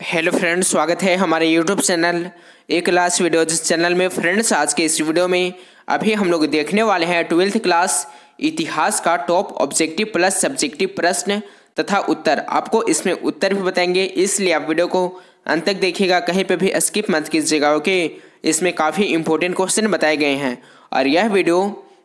hello friends स्वागत है हमारे यूट्यूब चैनल एक क्लास जिस चैनल में फ्रेंड्स आज के इस वीडियो में अभी हम लोग देखने वाले हैं ट्वेल्थ क्लास इतिहास का टॉप ऑब्जेक्टिव प्लस सब्जेक्टिव प्रश्न तथा उत्तर आपको इसमें उत्तर भी बताएंगे इसलिए आप वीडियो को अंत तक देखिएगा कहीं पर भी स्किप मत कीजिएगा ओके इसमें काफ़ी इंपॉर्टेंट क्वेश्चन बताए गए हैं और यह वीडियो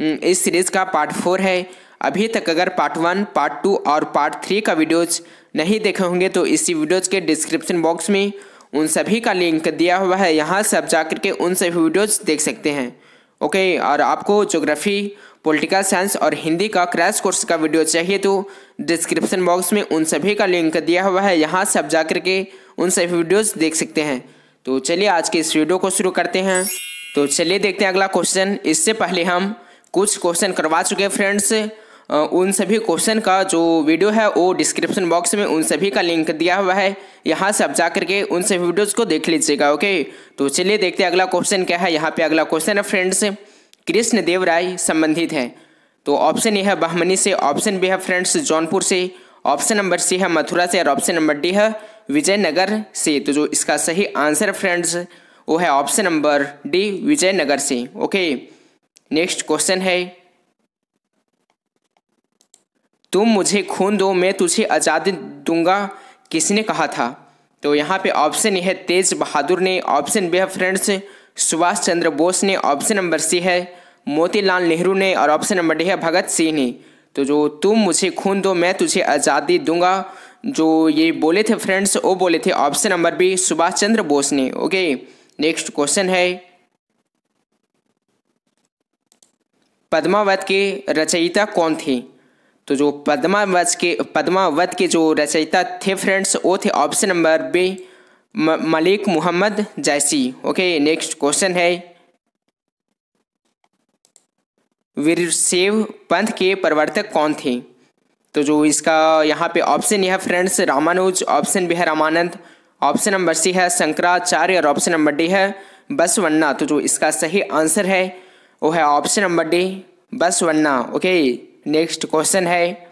इस सीरीज़ का पार्ट फोर है अभी तक अगर पार्ट वन पार्ट टू और पार्ट थ्री का वीडियोज़ नहीं देखे होंगे तो इसी वीडियोज़ के डिस्क्रिप्शन बॉक्स में उन सभी का लिंक दिया हुआ है यहाँ से आप जा के उन सभी वीडियोज़ देख सकते हैं ओके और आपको जोग्राफ़ी पॉलिटिकल साइंस और हिंदी का क्रैश कोर्स का वीडियो चाहिए तो डिस्क्रिप्शन बॉक्स में उन सभी का लिंक दिया हुआ है यहाँ से आप जा के उन सभी वीडियोज़ देख सकते हैं तो चलिए आज के इस वीडियो को शुरू करते हैं तो चलिए देखते हैं अगला क्वेश्चन इससे पहले हम कुछ क्वेश्चन करवा चुके हैं फ्रेंड्स उन सभी क्वेश्चन का जो वीडियो है वो डिस्क्रिप्शन बॉक्स में उन सभी का लिंक दिया हुआ है यहाँ से आप जा करके उन सभी वीडियोज़ को देख लीजिएगा ओके तो चलिए देखते हैं अगला क्वेश्चन क्या है यहाँ पे अगला क्वेश्चन है फ्रेंड्स कृष्ण देव राय संबंधित है तो ऑप्शन ए है बहमनी से ऑप्शन बी है फ्रेंड्स जौनपुर से ऑप्शन नंबर सी है मथुरा से और ऑप्शन नंबर डी है विजयनगर से तो जो इसका सही आंसर फ्रेंड्स वो है ऑप्शन नंबर डी विजयनगर से ओके नेक्स्ट क्वेश्चन है तुम मुझे खून दो मैं तुझे आज़ादी दूंगा किसने कहा था तो यहाँ पे ऑप्शन है तेज बहादुर ने ऑप्शन बी है फ्रेंड्स सुभाष चंद्र बोस ने ऑप्शन नंबर सी है मोतीलाल नेहरू ने और ऑप्शन नंबर डी है भगत सिंह ने तो जो तुम मुझे खून दो मैं तुझे आज़ादी दूंगा जो ये बोले थे फ्रेंड्स वो बोले थे option number B Subhash Chandra Bose ने ओके नेक्स्ट क्वेश्चन है पद्मावत के रचयिता कौन थी तो जो पद्मावत के पद्मावत के जो रचयिता थे फ्रेंड्स वो थे option number B Malik Mohammad Jaisi okay next question है वीरसेव पंथ के प्रवर्तक कौन थे तो जो इसका यहाँ पे ऑप्शन है फ्रेंड्स रामानुज ऑप्शन बी है रामानंद ऑप्शन नंबर सी है शंकराचार्य और ऑप्शन नंबर डी है बसवन्ना तो जो इसका सही आंसर है वो है option number D Basavanna okay next question है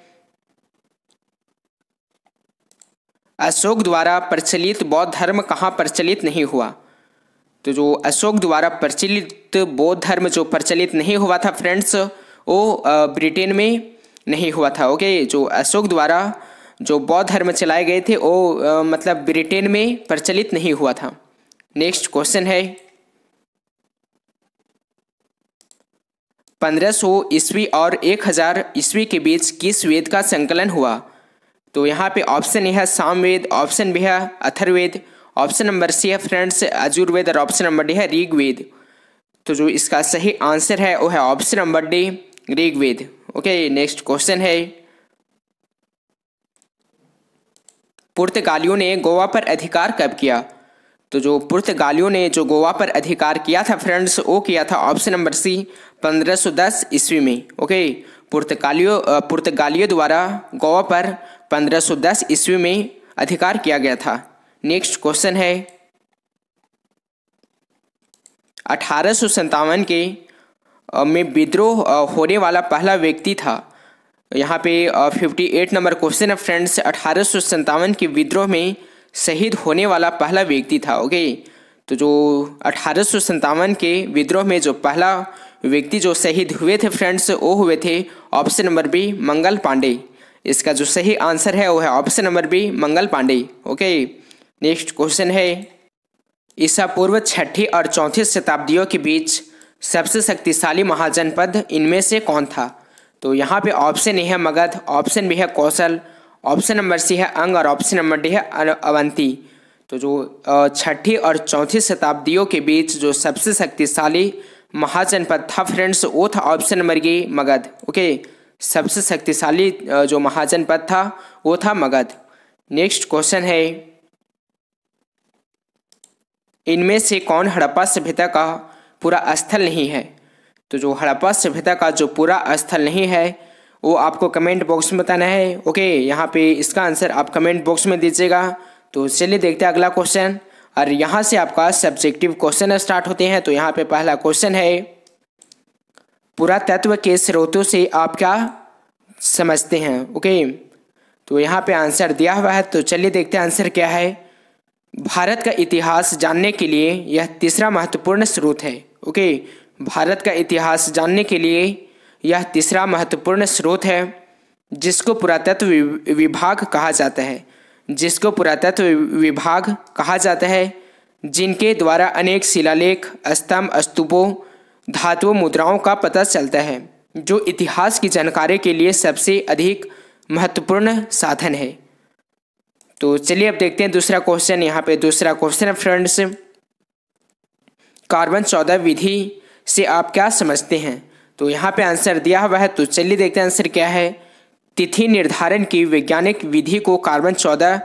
अशोक द्वारा प्रचलित बौद्ध धर्म कहाँ प्रचलित नहीं हुआ तो जो अशोक द्वारा प्रचलित बौद्ध धर्म जो प्रचलित नहीं हुआ था फ्रेंड्स वो ब्रिटेन में नहीं हुआ था ओके जो अशोक द्वारा जो बौद्ध धर्म चलाए गए थे वो मतलब ब्रिटेन में प्रचलित नहीं हुआ था नेक्स्ट क्वेश्चन है पंद्रह सौ ईस्वी और एक हजार ईस्वी के बीच किस वेद का संकलन हुआ तो यहाँ पे ऑप्शन है सामवेद ऑप्शन बी है अथर्वेद ऑप्शन नंबर सी है फ्रेंड्स अजुर्वेद और ऑप्शन नंबर डी है ऋग्वेद तो जो इसका सही आंसर है वो है option number D Rigveda okay next question है पुर्तगालियों ने गोवा पर अधिकार कब किया तो जो पुर्तगालियों ने जो गोवा पर अधिकार किया था फ्रेंड्स वो किया था ऑप्शन नंबर सी 1510 ईस्वी में ओके पुर्तगालियों पुर्तगालियों द्वारा गोवा पर 1510 ईस्वी में अधिकार किया गया था नेक्स्ट क्वेश्चन है अठारह के में विद्रोह होने वाला पहला व्यक्ति था यहाँ पे 58 नंबर क्वेश्चन है फ्रेंड्स अठारह के विद्रोह में शहीद होने वाला पहला व्यक्ति था ओके तो जो अठारह के विद्रोह में जो पहला व्यक्ति जो शहीद हुए थे फ्रेंड्स वो हुए थे option number B Mangal Pandey इसका जो सही आंसर है वो है option number B Mangal Pandey okay next question है ईसा पूर्व छठी और चौथी शताब्दियों के बीच सबसे शक्तिशाली महाजनपद इनमें से कौन था तो यहाँ पे ऑप्शन ए है मगध ऑप्शन बी है कौशल ऑप्शन नंबर सी है अंग और ऑप्शन नंबर डी है अवंती तो जो छठी और चौथी शताब्दियों के बीच जो सबसे शक्तिशाली महाजनपद था फ्रेंड्स वो था ऑप्शन नंबर ये मगध ओके सबसे शक्तिशाली जो महाजनपद था वो था मगध नेक्स्ट क्वेश्चन है इनमें से कौन हड़प्पा सभ्यता का पूरा स्थल नहीं है तो जो हड़प्पा सभ्यता का जो पूरा स्थल नहीं है वो आपको कमेंट बॉक्स में बताना है ओके यहाँ पे इसका आंसर आप कमेंट बॉक्स में दीजिएगा तो चलिए देखते हैं अगला क्वेश्चन और यहाँ से आपका सब्जेक्टिव क्वेश्चन स्टार्ट होते हैं तो यहाँ पे पहला क्वेश्चन है पुरातत्व के स्रोतों से आप क्या समझते हैं ओके तो यहाँ पे आंसर दिया हुआ है तो चलिए देखते हैं आंसर क्या है भारत का इतिहास जानने के लिए यह तीसरा महत्वपूर्ण स्रोत है ओके भारत का इतिहास जानने के लिए यह तीसरा महत्वपूर्ण स्रोत है जिसको पुरातत्व विभाग कहा जाता है जिसको पुरातत्व विभाग कहा जाता है जिनके द्वारा अनेक शिलालेख स्तंभ स्तूपों धातु मुद्राओं का पता चलता है जो इतिहास की जानकारी के लिए सबसे अधिक महत्वपूर्ण साधन है तो चलिए अब देखते हैं दूसरा क्वेश्चन यहाँ पे दूसरा क्वेश्चन फ्रेंड्स कार्बन चौदह विधि से आप क्या समझते हैं तो यहाँ पे आंसर दिया हुआ है तो चलिए देखते हैं आंसर क्या है तिथि निर्धारण की वैज्ञानिक विधि को कार्बन चौदह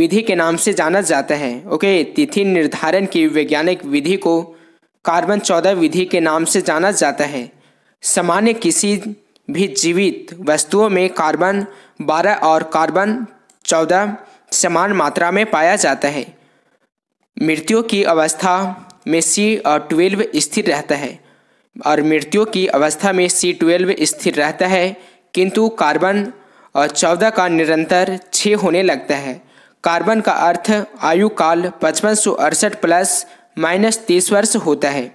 विधि के नाम से जाना जाता है ओके तिथि निर्धारण की वैज्ञानिक विधि को कार्बन चौदह विधि के नाम से जाना जाता है सामान्य किसी भी जीवित वस्तुओं में कार्बन बारह और कार्बन चौदह समान मात्रा में पाया जाता है मृत्यु की अवस्था में सी और ट्वेल्व स्थिर रहता है और मृत्यु की अवस्था में सी ट्वेल्व स्थिर रहता है किंतु कार्बन और चौदह का निरंतर छः होने लगता है कार्बन का अर्थ आयु काल पचपन सौ अड़सठ प्लस माइनस तीस वर्ष होता है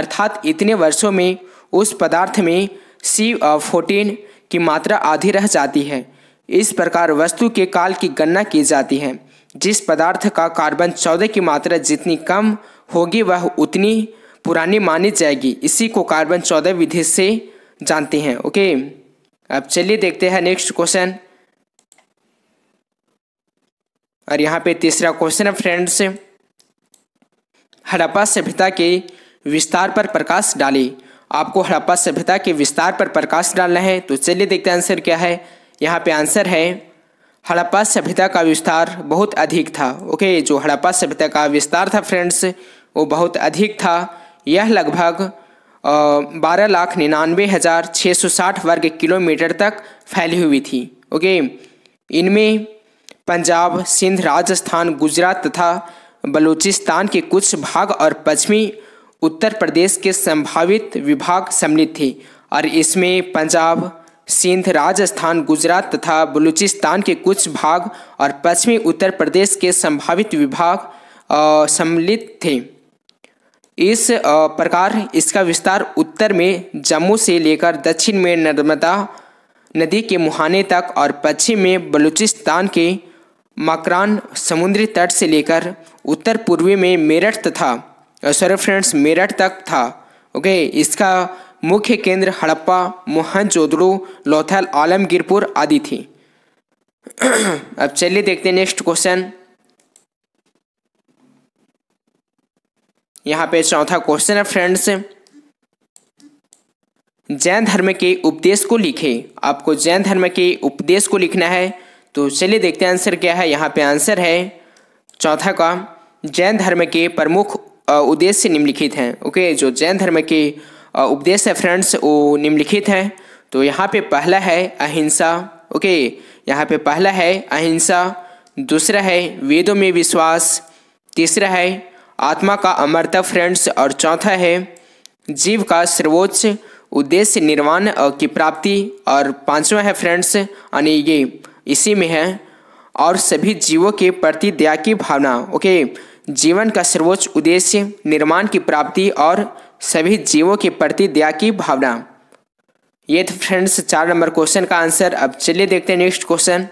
अर्थात इतने वर्षों में उस पदार्थ में सी फोर्टीन की मात्रा आधी रह जाती है इस प्रकार वस्तु के काल की गणना की जाती है जिस पदार्थ का कार्बन चौदह की मात्रा जितनी कम होगी वह उतनी पुरानी मानी जाएगी इसी को कार्बन चौदह विधि से जानते हैं ओके अब चलिए देखते हैं नेक्स्ट क्वेश्चन और यहाँ पे तीसरा क्वेश्चन है फ्रेंड्स हड़प्पा सभ्यता के विस्तार पर प्रकाश डाले आपको हड़प्पा सभ्यता के विस्तार पर प्रकाश डालना है तो चलिए देखते हैं आंसर क्या है यहाँ पे आंसर है हड़प्पा सभ्यता का विस्तार बहुत अधिक था ओके जो हड़प्पा सभ्यता का विस्तार था फ्रेंड्स वो बहुत अधिक था यह लगभग बारह लाख निन्यानवे हज़ार छः सौ साठ वर्ग किलोमीटर तक फैली हुई थी ओके इनमें पंजाब सिंध राजस्थान गुजरात तथा बलूचिस्तान के कुछ भाग और पश्चिमी उत्तर प्रदेश के संभावित विभाग सम्मिलित थे और इसमें पंजाब सिंध राजस्थान गुजरात तथा बलूचिस्तान के कुछ भाग और पश्चिमी उत्तर प्रदेश के संभावित विभाग सम्मिलित थे इस प्रकार इसका विस्तार उत्तर में जम्मू से लेकर दक्षिण में नर्मदा नदी के मुहाने तक और पश्चिम में बलूचिस्तान के मकरान समुद्री तट से लेकर उत्तर पूर्वी में मेरठ तथा सॉरी फ्रेंड्स मेरठ तक था ओके इसका मुख्य केंद्र हड़प्पा मोहनजोदड़ो लोथल आलमगीरपुर आदि थी अब चलिए देखते हैं नेक्स्ट क्वेश्चन यहाँ पे चौथा क्वेश्चन है फ्रेंड्स जैन धर्म के उपदेश को लिखे आपको जैन धर्म के उपदेश को लिखना है तो चलिए देखते हैं आंसर क्या है यहाँ पे आंसर है चौथा का जैन धर्म के प्रमुख उद्देश्य निम्नलिखित हैं ओके जो जैन धर्म के उपदेश है फ्रेंड्स वो निम्नलिखित हैं तो यहाँ पे पहला है अहिंसा ओके यहाँ पे पहला है अहिंसा दूसरा है वेदों में विश्वास तीसरा है आत्मा का अमरता फ्रेंड्स और चौथा है जीव का सर्वोच्च उद्देश्य निर्वाण की प्राप्ति और पांचवा है फ्रेंड्स यानी ये इसी में है और सभी जीवों के प्रति दया की भावना ओके जीवन का सर्वोच्च उद्देश्य निर्माण की प्राप्ति और सभी जीवों के प्रति दया की भावना ये थे फ्रेंड्स चार नंबर क्वेश्चन का आंसर अब चलिए देखते हैं नेक्स्ट क्वेश्चन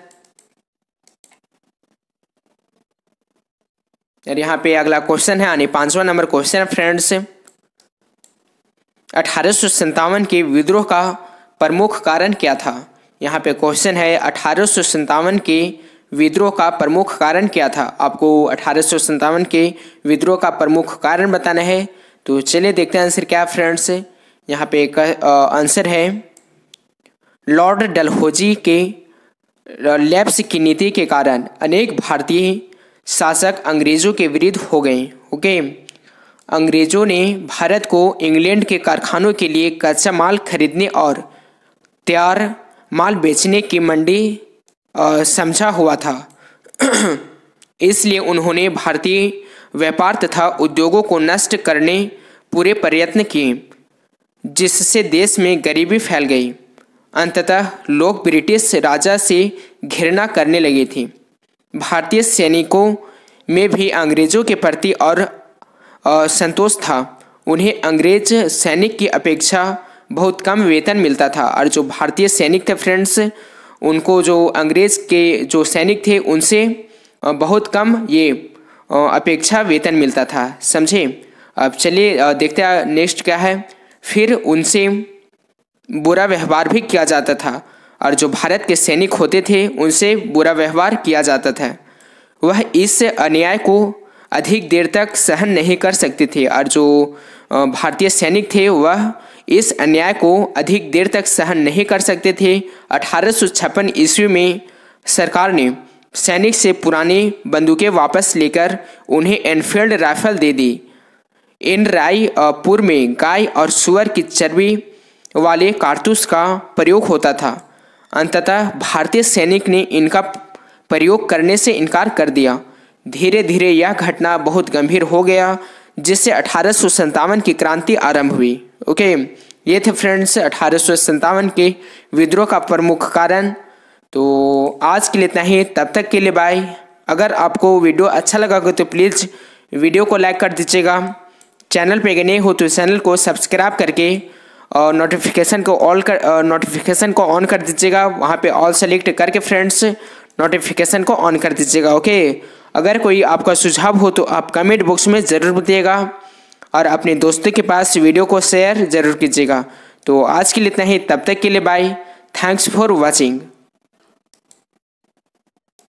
और यहाँ पे अगला क्वेश्चन है यानी पांचवा नंबर क्वेश्चन है फ्रेंड्स अठारह के विद्रोह का प्रमुख कारण क्या था यहाँ पे क्वेश्चन है अठारह के विद्रोह का प्रमुख कारण क्या था आपको अठारह के विद्रोह का प्रमुख कारण बताना है तो चलिए देखते हैं आंसर क्या है फ्रेंड्स यहाँ पे एक आंसर है लॉर्ड डलहौजी के लैप्स की नीति के कारण अनेक भारतीय शासक अंग्रेज़ों के विरुद्ध हो गए ओके अंग्रेज़ों ने भारत को इंग्लैंड के कारखानों के लिए कच्चा माल खरीदने और तैयार माल बेचने की मंडी समझा हुआ था इसलिए उन्होंने भारतीय व्यापार तथा उद्योगों को नष्ट करने पूरे प्रयत्न किए जिससे देश में गरीबी फैल गई अंततः लोग ब्रिटिश राजा से घृणा करने लगे थे भारतीय सैनिकों में भी अंग्रेजों के प्रति और संतोष था उन्हें अंग्रेज सैनिक की अपेक्षा बहुत कम वेतन मिलता था और जो भारतीय सैनिक थे फ्रेंड्स उनको जो अंग्रेज के जो सैनिक थे उनसे बहुत कम ये अपेक्षा वेतन मिलता था समझे अब चलिए देखते हैं नेक्स्ट क्या है फिर उनसे बुरा व्यवहार भी किया जाता था और जो भारत के सैनिक होते थे उनसे बुरा व्यवहार किया जाता था वह इस अन्याय को अधिक देर तक सहन नहीं कर सकते थे और जो भारतीय सैनिक थे वह इस अन्याय को अधिक देर तक सहन नहीं कर सकते थे अठारह सौ छप्पन ईस्वी में सरकार ने सैनिक से पुरानी बंदूकें वापस लेकर उन्हें एनफील्ड राइफल दे दी इन रायपुर में गाय और सुअर की चर्बी वाले कारतूस का प्रयोग होता था अंततः भारतीय सैनिक ने इनका प्रयोग करने से इनकार कर दिया धीरे धीरे यह घटना बहुत गंभीर हो गया जिससे अठारह की क्रांति आरंभ हुई ओके ये थे फ्रेंड्स अठारह के विद्रोह का प्रमुख कारण तो आज के लिए इतना ही तब तक के लिए बाय अगर आपको वीडियो अच्छा लगा हो तो प्लीज़ वीडियो को लाइक कर दीजिएगा चैनल पे नहीं हो तो चैनल को सब्सक्राइब करके नोटिफिकेशन को ऑल कर नोटिफिकेशन को ऑन कर दीजिएगा वहाँ पे ऑल सेलेक्ट करके फ्रेंड्स नोटिफिकेशन को ऑन कर दीजिएगा ओके अगर कोई आपका सुझाव हो तो आप कमेंट बॉक्स में ज़रूर बताइएगा और अपने दोस्तों के पास वीडियो को शेयर ज़रूर कीजिएगा तो आज के लिए इतना ही तब तक के लिए बाय थैंक्स फॉर वॉचिंग